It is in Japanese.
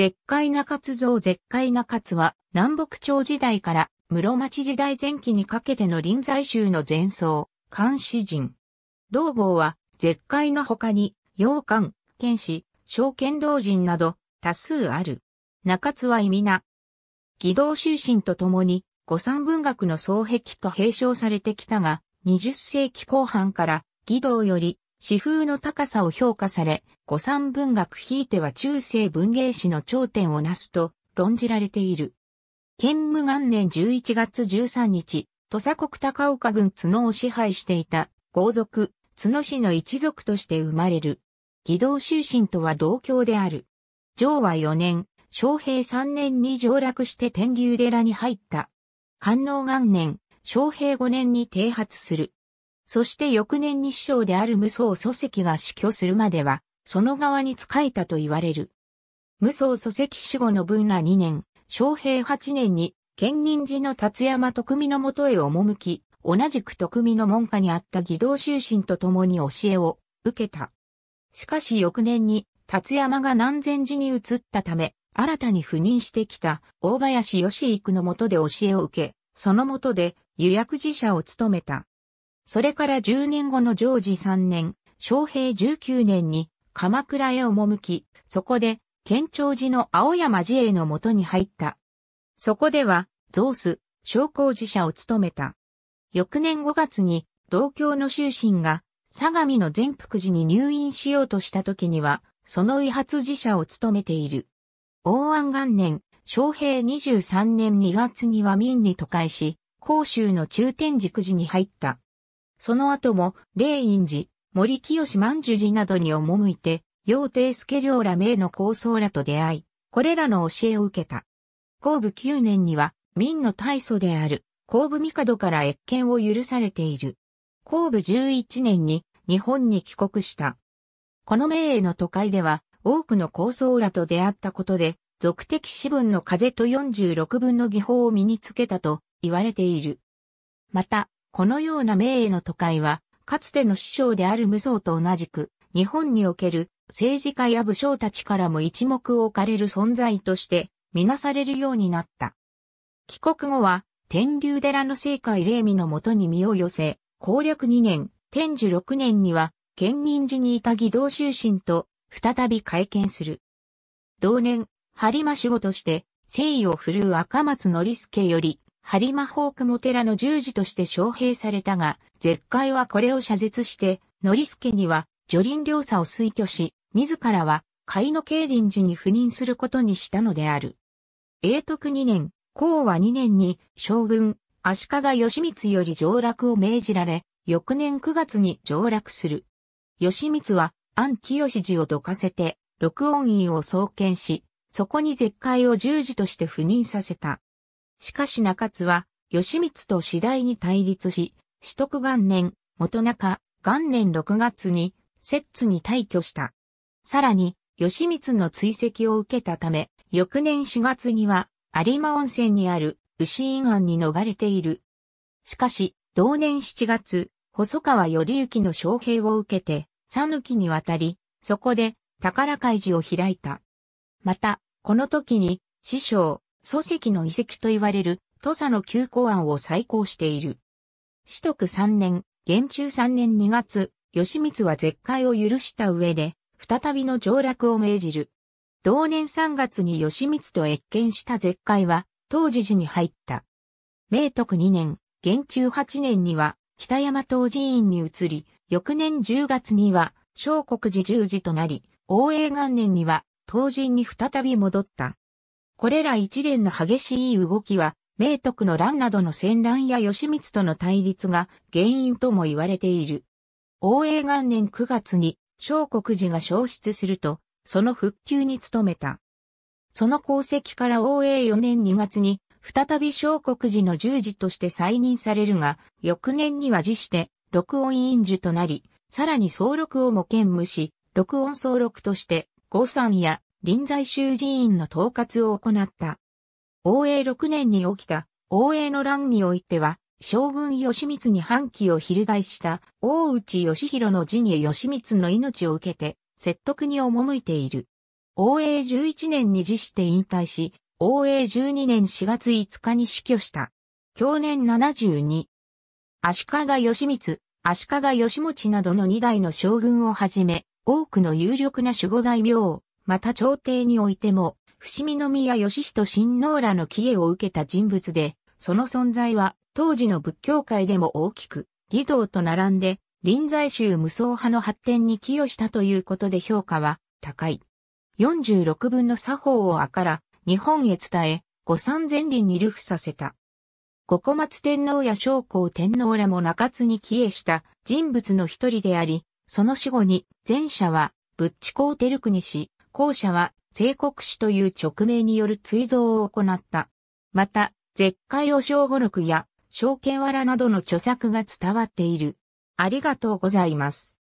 絶海中津像絶海中津は南北朝時代から室町時代前期にかけての臨済宗の前奏、漢詩人。道号は絶海の他に、洋館、剣士、小剣道人など多数ある。中津は意味な。義道修身とともに、五三文学の双璧と併称されてきたが、20世紀後半から、義道より詩風の高さを評価され、五三文学ひいては中世文芸史の頂点をなすと論じられている。建武元年11月13日、土佐国高岡郡角を支配していた豪族、角氏の一族として生まれる。義堂修身とは同郷である。上和4年、昌平3年に上落して天竜寺に入った。官能元年、昌平5年に停発する。そして翌年に師匠である無双祖石が死去するまでは、その側に仕えたと言われる。無双祖石死後の分ら2年、昭平8年に、県任寺の達山徳美のもとへ赴き、同じく徳美の門下にあった義道修身と共に教えを受けた。しかし翌年に、達山が南禅寺に移ったため、新たに赴任してきた大林義育のもとで教えを受け、そのもとで、予約寺社を務めた。それから10年後の常時3年、昌平19年に鎌倉へ赴き、そこで県庁寺の青山寺営のもとに入った。そこでは、増須、昇商工寺社を務めた。翌年5月に、同郷の修身が、相模の全福寺に入院しようとした時には、その威発寺社を務めている。王安元年、昌平23年2月には民に都会し、甲州の中天竺寺に入った。その後も、霊院寺、森清万寿寺などに赴いて、陽帝助良ら名の高僧らと出会い、これらの教えを受けた。後部9年には、民の大祖である、後部帝から越見を許されている。後部11年に、日本に帰国した。この名への都会では、多くの高僧らと出会ったことで、俗的詩文の風と46分の技法を身につけたと言われている。また、このような名医の都会は、かつての師匠である武僧と同じく、日本における政治家や武将たちからも一目を置かれる存在としてみなされるようになった。帰国後は天竜寺の聖海霊美のもとに身を寄せ、攻略2年、天寿6年には、県民寺にいた義堂修身と再び会見する。同年、播磨守護として、誠意を振るう赤松則助より、播磨ホークモテラの十字として招聘されたが、絶海はこれを謝絶して、ノリスケには、女林領佐を推挙し、自らは、海の慶林寺に赴任することにしたのである。永徳2年、公和2年に、将軍、足利義満より上洛を命じられ、翌年9月に上洛する。義満は、安清寺をどかせて、録音院を創建し、そこに絶海を十字として赴任させた。しかし中津は、義満と次第に対立し、取得元年、元中、元年6月に、摂津に退去した。さらに、義満の追跡を受けたため、翌年4月には、有馬温泉にある、牛井岸に逃れている。しかし、同年7月、細川頼之の招聘を受けて、讃きに渡り、そこで、宝会寺を開いた。また、この時に、師匠、祖籍の遺跡と言われる土佐の旧古案を再興している。四徳3年、元中3年2月、義満は絶海を許した上で、再びの上落を命じる。同年3月に義満と越見した絶海は、当時時に入った。明徳2年、元中8年には、北山東寺院に移り、翌年10月には、小国寺十字となり、応永元年には、東寺に再び戻った。これら一連の激しい動きは、明徳の乱などの戦乱や義満との対立が原因とも言われている。応永元年9月に、小国寺が消失すると、その復旧に努めた。その功績から応永4年2月に、再び小国寺の従事として再任されるが、翌年には辞して、録音院寿となり、さらに総録をも兼務し、録音総録として、五三や臨済宗寺院の統括を行った。応永6年に起きた応永の乱においては、将軍義満に反旗を翻した大内義弘の寺に義満の命を受けて説得に赴いている。応永11年に辞して引退し、応永12年4月5日に死去した。去年72。足利義満、足利義持などの2代の将軍をはじめ、多くの有力な守護大名、また朝廷においても、伏見宮義人親王らの帰依を受けた人物で、その存在は当時の仏教界でも大きく、義道と並んで、臨済宗無双派の発展に寄与したということで評価は高い。46分の作法をあから日本へ伝え、五三前輪に流布させた。五小松天皇や将校天皇らも中津に帰依した人物の一人であり、その死後に前者は、仏地公照国氏、後者は、聖国史という勅命による追贈を行った。また、絶海お正語録や、証券わらなどの著作が伝わっている。ありがとうございます。